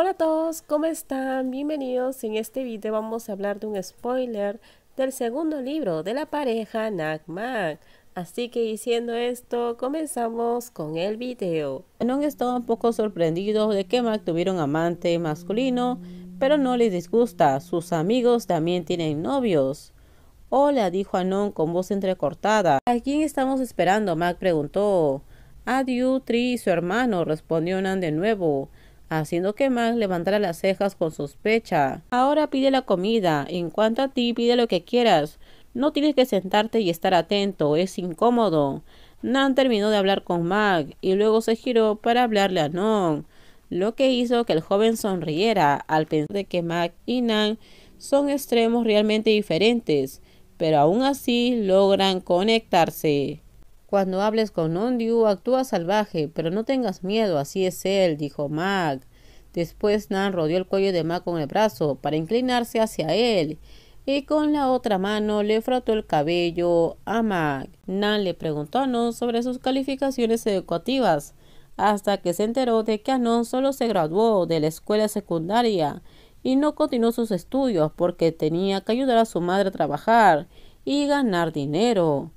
Hola a todos, ¿cómo están? Bienvenidos. En este video vamos a hablar de un spoiler del segundo libro de la pareja Mac. Así que diciendo esto, comenzamos con el video. Anon estaba un poco sorprendido de que Mac tuviera un amante masculino, pero no le disgusta, sus amigos también tienen novios. Hola, dijo Anon con voz entrecortada. ¿A quién estamos esperando? Mac preguntó. A Diutri y su hermano, respondió Nan de nuevo haciendo que Mac levantara las cejas con sospecha. Ahora pide la comida, en cuanto a ti pide lo que quieras. No tienes que sentarte y estar atento, es incómodo. Nan terminó de hablar con Mac y luego se giró para hablarle a Non, lo que hizo que el joven sonriera al pensar de que Mac y Nan son extremos realmente diferentes, pero aún así logran conectarse. Cuando hables con Ondiu, actúa salvaje, pero no tengas miedo, así es él, dijo Mac. Después Nan rodeó el cuello de Mac con el brazo para inclinarse hacia él y con la otra mano le frotó el cabello a Mac. Nan le preguntó a Non sobre sus calificaciones educativas hasta que se enteró de que Anon solo se graduó de la escuela secundaria y no continuó sus estudios porque tenía que ayudar a su madre a trabajar y ganar dinero.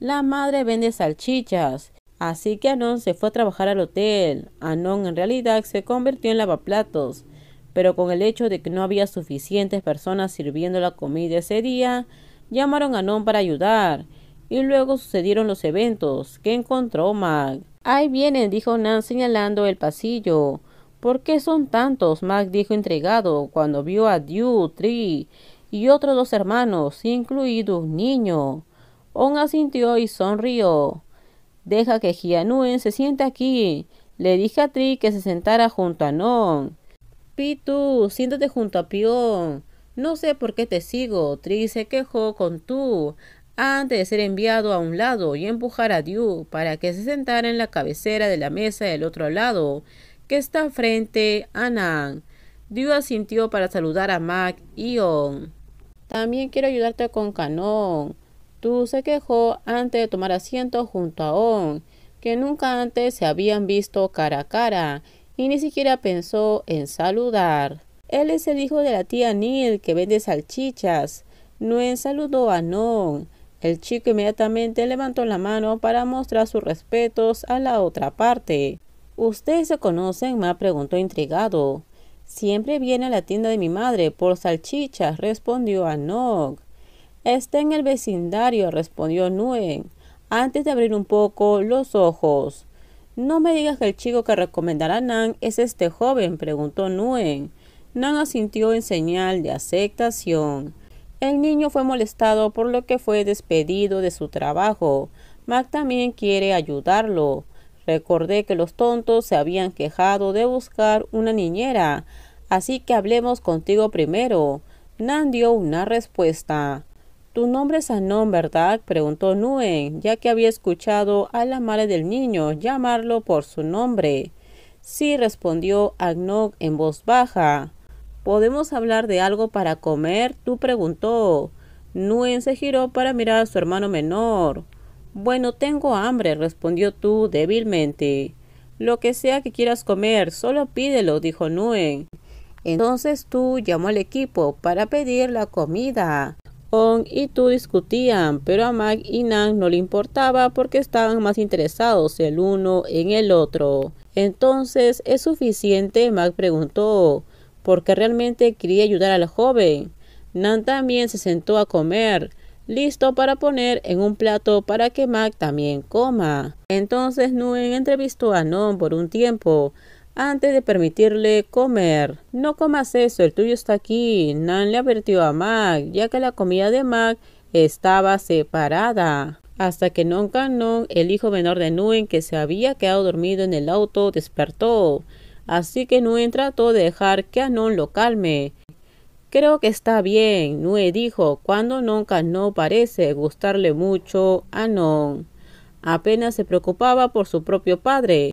La madre vende salchichas. Así que Anon se fue a trabajar al hotel. Anon en realidad se convirtió en lavaplatos, pero con el hecho de que no había suficientes personas sirviendo la comida ese día, llamaron a Anon para ayudar. Y luego sucedieron los eventos que encontró Mac. Ahí vienen, dijo Nan señalando el pasillo. ¿Por qué son tantos? Mac dijo entregado cuando vio a Dew, Tree y otros dos hermanos, incluido un niño. On asintió y sonrió. Deja que Gianuen se siente aquí. Le dije a Tri que se sentara junto a Non. Pitu, siéntate junto a Pion. No sé por qué te sigo. Tri se quejó con tú antes de ser enviado a un lado y empujar a Diu para que se sentara en la cabecera de la mesa del otro lado, que está frente a Nan. Diu asintió para saludar a Mac y On. También quiero ayudarte con Canon se quejó antes de tomar asiento junto a On, que nunca antes se habían visto cara a cara y ni siquiera pensó en saludar. Él es el hijo de la tía Neil que vende salchichas. en saludó a Nong. El chico inmediatamente levantó la mano para mostrar sus respetos a la otra parte. ¿Ustedes se conocen? Ma preguntó intrigado. Siempre viene a la tienda de mi madre por salchichas, respondió Anog. Está en el vecindario, respondió Nguyen, antes de abrir un poco los ojos. No me digas que el chico que recomendará Nan es este joven, preguntó Nguyen. Nan asintió en señal de aceptación. El niño fue molestado por lo que fue despedido de su trabajo. Mac también quiere ayudarlo. Recordé que los tontos se habían quejado de buscar una niñera, así que hablemos contigo primero. Nan dio una respuesta. Tu nombre es Anón, ¿verdad? preguntó Nuen, ya que había escuchado a la madre del niño llamarlo por su nombre. Sí, respondió Agnok en voz baja. ¿Podemos hablar de algo para comer? tú preguntó. Nuen se giró para mirar a su hermano menor. Bueno, tengo hambre, respondió tú débilmente. Lo que sea que quieras comer, solo pídelo, dijo Nuen. Entonces tú llamó al equipo para pedir la comida y tú discutían, pero a Mac y Nan no le importaba porque estaban más interesados el uno en el otro. Entonces, ¿es suficiente? Mac preguntó, porque realmente quería ayudar al joven. Nan también se sentó a comer, listo para poner en un plato para que Mac también coma. Entonces Nguyen entrevistó a Nan por un tiempo, antes de permitirle comer. No comas eso, el tuyo está aquí. Nan le advirtió a Mac, ya que la comida de Mac estaba separada. Hasta que Non el hijo menor de Nuen, que se había quedado dormido en el auto, despertó. Así que Nuen trató de dejar que Anon lo calme. Creo que está bien, Nue dijo, cuando Nunca no parece gustarle mucho a Non. Apenas se preocupaba por su propio padre.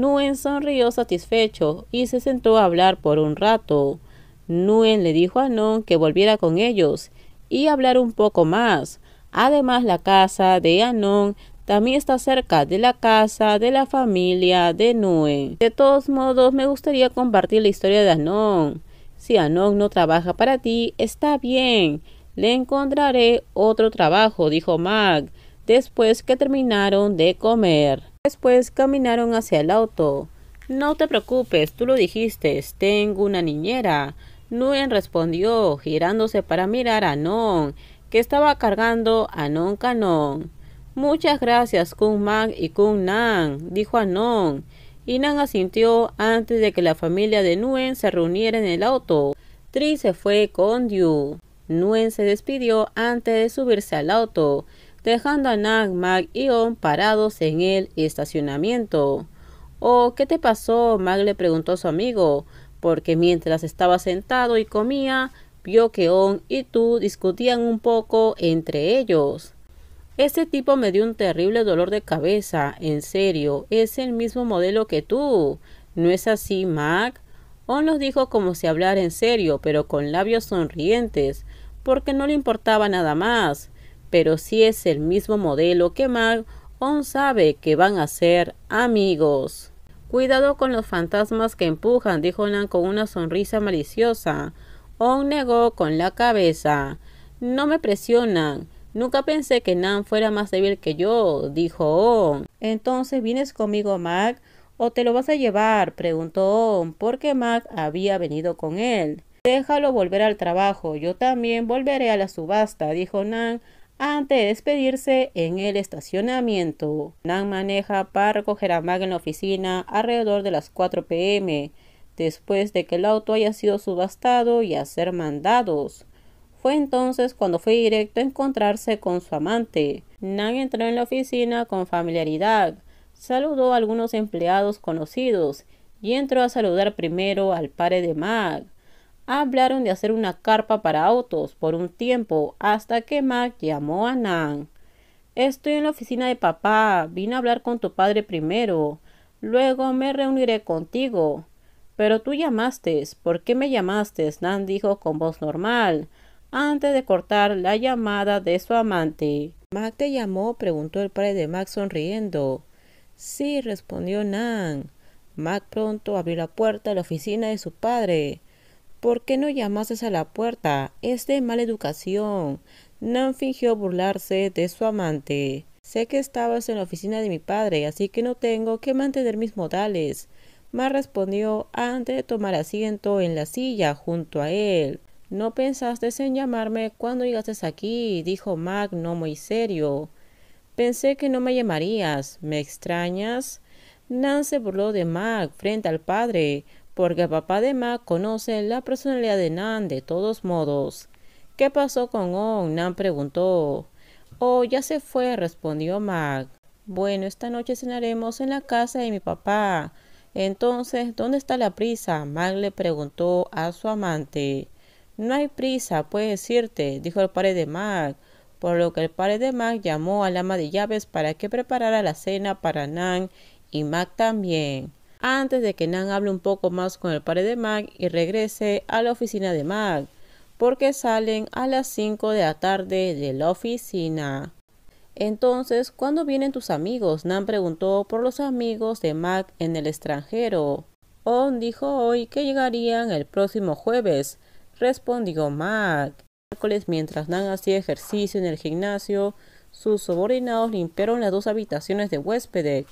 Nuen sonrió satisfecho y se sentó a hablar por un rato. Nuen le dijo a Anon que volviera con ellos y hablar un poco más. Además, la casa de Anon también está cerca de la casa de la familia de Nuen. De todos modos, me gustaría compartir la historia de Anon. Si Anon no trabaja para ti, está bien. Le encontraré otro trabajo, dijo Mag, después que terminaron de comer. Después caminaron hacia el auto. No te preocupes, tú lo dijiste, tengo una niñera. Nuen respondió, girándose para mirar a Non, que estaba cargando a Non Canon. Muchas gracias, Kun Mag y Kun Nan, dijo a Non. Y Nan asintió antes de que la familia de Nuen se reuniera en el auto. Tri se fue con Yu. Nuen se despidió antes de subirse al auto dejando a Nag, Mag y On parados en el estacionamiento. Oh, ¿qué te pasó? Mag le preguntó a su amigo, porque mientras estaba sentado y comía, vio que On y tú discutían un poco entre ellos. Ese tipo me dio un terrible dolor de cabeza, en serio, es el mismo modelo que tú. ¿No es así, Mag? On los dijo como si hablara en serio, pero con labios sonrientes, porque no le importaba nada más pero si es el mismo modelo que Mag, On sabe que van a ser amigos. Cuidado con los fantasmas que empujan, dijo Nan con una sonrisa maliciosa. On negó con la cabeza. No me presionan. Nunca pensé que Nan fuera más débil que yo, dijo On. Entonces, ¿vienes conmigo, Mac? ¿O te lo vas a llevar? preguntó On, porque Mac había venido con él. Déjalo volver al trabajo, yo también volveré a la subasta, dijo Nan antes de despedirse en el estacionamiento, Nan maneja para recoger a Mag en la oficina alrededor de las 4 pm, después de que el auto haya sido subastado y a ser mandados. Fue entonces cuando fue directo a encontrarse con su amante. Nan entró en la oficina con familiaridad, saludó a algunos empleados conocidos y entró a saludar primero al padre de Mag hablaron de hacer una carpa para autos por un tiempo hasta que Mac llamó a Nan. Estoy en la oficina de papá, vine a hablar con tu padre primero, luego me reuniré contigo. Pero tú llamaste, ¿por qué me llamaste? Nan dijo con voz normal, antes de cortar la llamada de su amante. Mac te llamó, preguntó el padre de Mac sonriendo. Sí, respondió Nan. Mac pronto abrió la puerta de la oficina de su padre. ¿Por qué no llamaste a la puerta? Es de mala educación. Nan fingió burlarse de su amante. Sé que estabas en la oficina de mi padre, así que no tengo que mantener mis modales. Ma respondió antes de tomar asiento en la silla junto a él. No pensaste en llamarme cuando llegaste aquí, dijo Mac no muy serio. Pensé que no me llamarías. ¿Me extrañas? Nan se burló de Mac frente al padre porque papá de Mac conoce la personalidad de Nan de todos modos. ¿Qué pasó con On? Nan preguntó. Oh, ya se fue, respondió Mac. Bueno, esta noche cenaremos en la casa de mi papá. Entonces, ¿dónde está la prisa? Mac le preguntó a su amante. No hay prisa, puedes irte, dijo el padre de Mac, por lo que el padre de Mac llamó al ama de llaves para que preparara la cena para Nan y Mac también antes de que Nan hable un poco más con el padre de Mac y regrese a la oficina de Mac, porque salen a las 5 de la tarde de la oficina. Entonces, ¿cuándo vienen tus amigos? Nan preguntó por los amigos de Mac en el extranjero. On dijo hoy que llegarían el próximo jueves, respondió Mac. Miércoles, mientras Nan hacía ejercicio en el gimnasio, sus subordinados limpiaron las dos habitaciones de huéspedes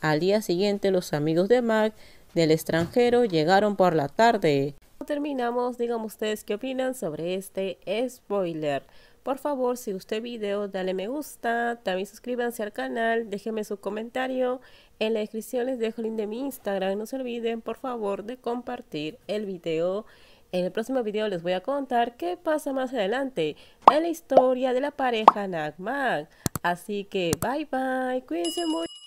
al día siguiente los amigos de Mac del extranjero llegaron por la tarde. Terminamos, digan ustedes qué opinan sobre este spoiler. Por favor, si gustó el video, dale me gusta, también suscríbanse al canal, déjenme su comentario. En la descripción les dejo el link de mi Instagram. No se olviden, por favor, de compartir el video. En el próximo video les voy a contar qué pasa más adelante en la historia de la pareja Nagmag. Así que bye bye, cuídense mucho.